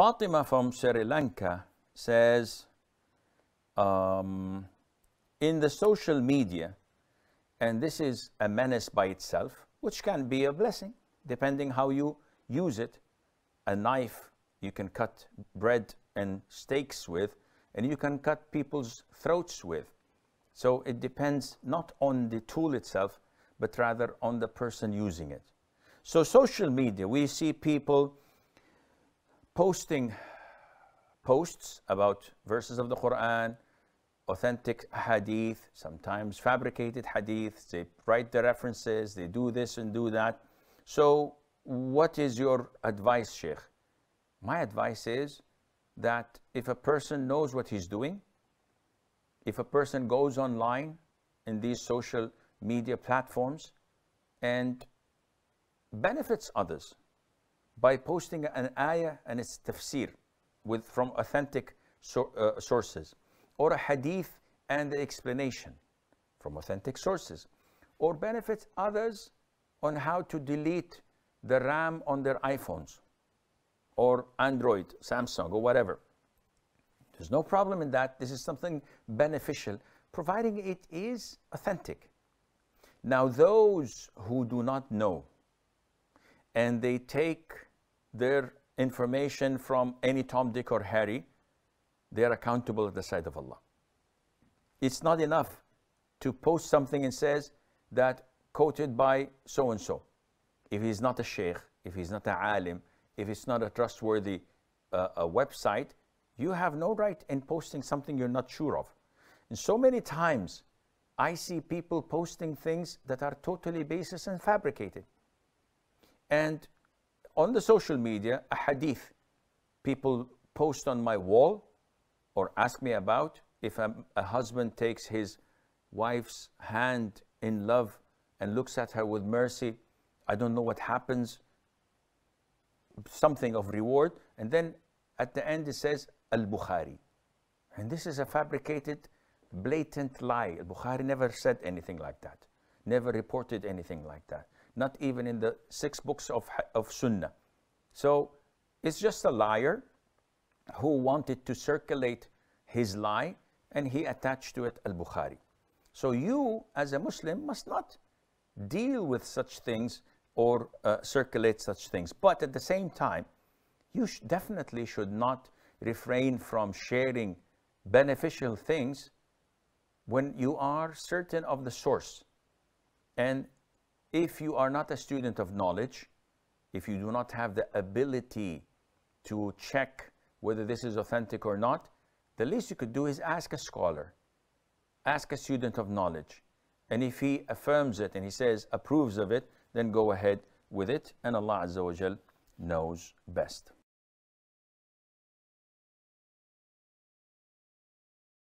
Fatima from Sri Lanka says, um, in the social media, and this is a menace by itself, which can be a blessing, depending how you use it. A knife you can cut bread and steaks with, and you can cut people's throats with. So it depends not on the tool itself, but rather on the person using it. So social media, we see people posting posts about verses of the Quran, authentic hadith, sometimes fabricated hadith. They write the references, they do this and do that. So, what is your advice, Sheikh? My advice is that if a person knows what he's doing, if a person goes online in these social media platforms and benefits others, by posting an ayah and its tafsir with, from authentic so, uh, sources, or a hadith and the explanation from authentic sources, or benefits others on how to delete the RAM on their iPhones or Android, Samsung, or whatever. There's no problem in that. This is something beneficial, providing it is authentic. Now, those who do not know and they take their information from any Tom, Dick, or Harry, they are accountable at the side of Allah. It's not enough to post something and says that quoted by so and so. If he's not a sheikh, if he's not a alim, if it's not a trustworthy uh, a website, you have no right in posting something you're not sure of. And so many times, I see people posting things that are totally baseless and fabricated. And on the social media a hadith people post on my wall or ask me about if a, a husband takes his wife's hand in love and looks at her with mercy, I don't know what happens, something of reward. And then at the end it says Al Bukhari. And this is a fabricated, blatant lie. Al Bukhari never said anything like that, never reported anything like that not even in the six books of, of Sunnah. So it's just a liar who wanted to circulate his lie and he attached to it Al Bukhari. So you, as a Muslim, must not deal with such things or uh, circulate such things. But at the same time, you sh definitely should not refrain from sharing beneficial things when you are certain of the source. And if you are not a student of knowledge, if you do not have the ability to check whether this is authentic or not, the least you could do is ask a scholar, ask a student of knowledge. And if he affirms it and he says, approves of it, then go ahead with it. And Allah Azza wa Jal knows best.